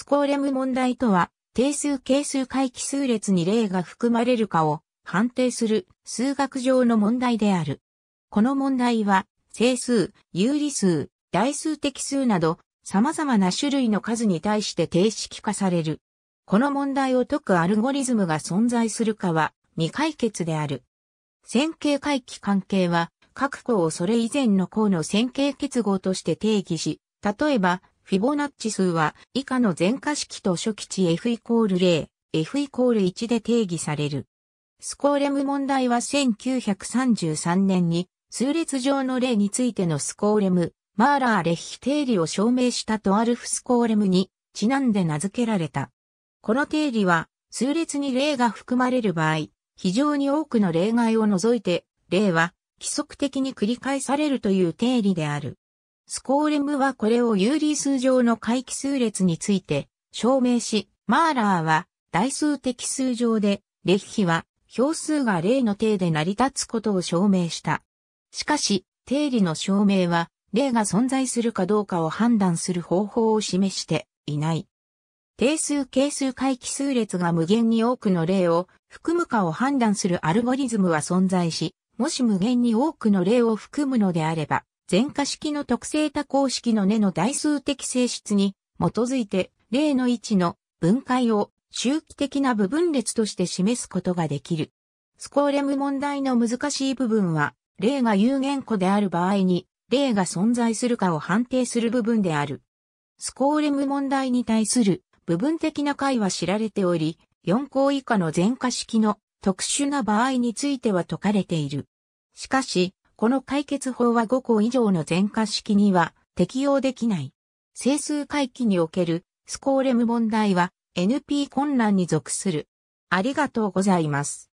スコーレム問題とは、定数係数回帰数列に例が含まれるかを判定する数学上の問題である。この問題は、整数、有理数、代数的数など、様々な種類の数に対して定式化される。この問題を解くアルゴリズムが存在するかは未解決である。線形回帰関係は、各項をそれ以前の項の線形結合として定義し、例えば、フィボナッチ数は以下の全化式と初期値 F イコール0、F イコール1で定義される。スコーレム問題は1933年に数列上の例についてのスコーレム、マーラーレヒ定理を証明したとアルフスコーレムにちなんで名付けられた。この定理は数列に例が含まれる場合、非常に多くの例外を除いて、例は規則的に繰り返されるという定理である。スコーレムはこれを有理数上の回帰数列について証明し、マーラーは代数的数上で、歴比は表数が例の定で成り立つことを証明した。しかし、定理の証明は、例が存在するかどうかを判断する方法を示していない。定数係数回帰数列が無限に多くの例を含むかを判断するアルゴリズムは存在し、もし無限に多くの例を含むのであれば、全化式の特性多項式の根の代数的性質に基づいて例の位置の分解を周期的な部分列として示すことができる。スコーレム問題の難しい部分は、例が有限個である場合に、例が存在するかを判定する部分である。スコーレム問題に対する部分的な解は知られており、4項以下の全化式の特殊な場合については解かれている。しかし、この解決法は5項以上の全化式には適用できない。整数回帰におけるスコーレム問題は NP 混乱に属する。ありがとうございます。